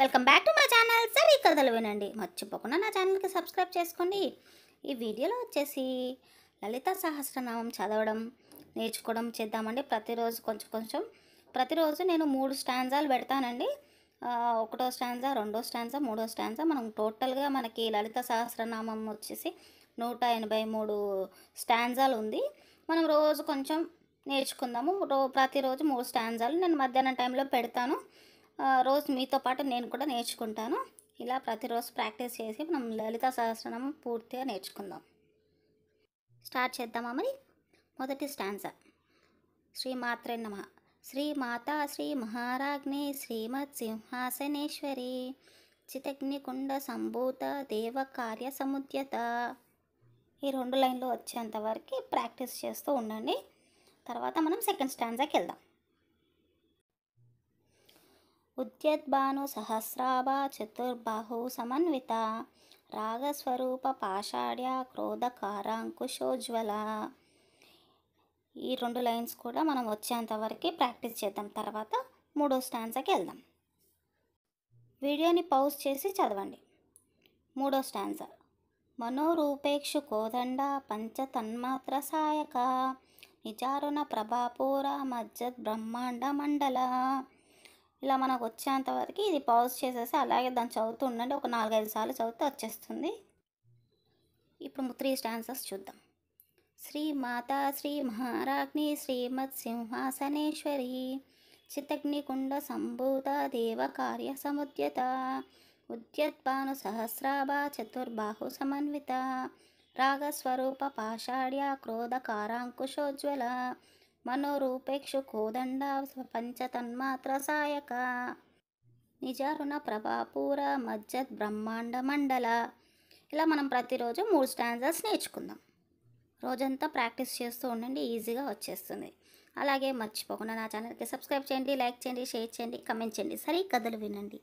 welcome back to మా channel sir ఈ కథలు వినండి మర్చిపోకుండా నా ఛానల్కి సబ్స్క్రైబ్ చేసుకోండి ఈ వీడియోలో వచ్చేసి లలిత సహస్రనామం చదవడం నేర్చుకోవడం చేద్దామండి ప్రతిరోజు కొంచెం కొంచెం ప్రతిరోజు నేను మూడు స్టాంజాలు పెడతానండి ఒకటో స్టాంజా రెండో స్టాంజా మూడో స్టాంజా మనం టోటల్గా మనకి లలిత సహస్రనామం వచ్చేసి నూట ఎనభై మూడు స్టాంజాలు ఉంది మనం రోజు కొంచెం నేర్చుకుందాము రో ప్రతిరోజు మూడు స్టాంజాలు నేను మధ్యాహ్నం టైంలో పెడతాను రోజు మీతో పాటు నేను కూడా నేర్చుకుంటాను ఇలా ప్రతిరోజు ప్రాక్టీస్ చేసి మనం లలిత సహస్రనామం పూర్తిగా నేర్చుకుందాం స్టార్ట్ చేద్దామా మరి మొదటి స్టాన్సా శ్రీమాత్రే నమ శ్రీ మాతా శ్రీ మహారాజ్ఞే శ్రీమత్ సింహాసనేశ్వరి చితగ్నికుండ సంభూత దేవ కార్య సముద్యత ఈ రెండు లైన్లు వచ్చేంత వరకు ప్రాక్టీస్ చేస్తూ ఉండండి తర్వాత మనం సెకండ్ స్టాన్జాకి వెళ్దాం ఉద్యద్భాను సహస్రాభ చతుర్బాహు సమన్విత రాగస్వరూప పాషాఢ్య క్రోధకారాంకుశోజ్వల ఈ రెండు లైన్స్ కూడా మనం వచ్చేంతవరకు ప్రాక్టీస్ చేద్దాం తర్వాత మూడో స్టాన్సాకి వెళ్దాం వీడియోని పౌజ్ చేసి చదవండి మూడో స్టాన్సా మనోరూపేక్షు కోదండ పంచతన్మాత్ర సాయక నిజారుణ ప్రభాపూర మజ్జద్ బ్రహ్మాండ మండల ఇలా మనకు వచ్చేంత వరకు ఇది పాజ్ చేసేసి అలాగే దాన్ని చదువుతూ ఉండండి ఒక నాలుగైదు సార్లు చదివితే వచ్చేస్తుంది ఇప్పుడు త్రీ స్టాన్సెస్ చూద్దాం శ్రీ మాతా శ్రీ మహారాజ్ని శ్రీమత్ సింహాసనేశ్వరి చితగ్నికుండ సంభూత దేవకార్య సముద్యత ఉద్యత్పాను సహస్రాభ చతుర్బాహు సమన్విత రాగస్వరూప పాషాఢ్య క్రోధకారాంకుశోజ్వల మనోరూಪೇಕ್ಷು ಕೋದಂಡ సాయక నిజారుణ ప్రభాపూర మజ్జత్ బ్రహ్మాండ మండల ఇలా మనం ప్రతిరోజు మూడు స్టాండర్స్ నేర్చుకుందాం రోజంతా ప్రాక్టీస్ చేస్తూ ఉండండి ఈజీగా వచ్చేస్తుంది అలాగే మర్చిపోకుండా నా ఛానల్కి సబ్స్క్రైబ్ చేయండి లైక్ చేయండి షేర్ చేయండి కమెంట్ చేయండి సరే కథలు వినండి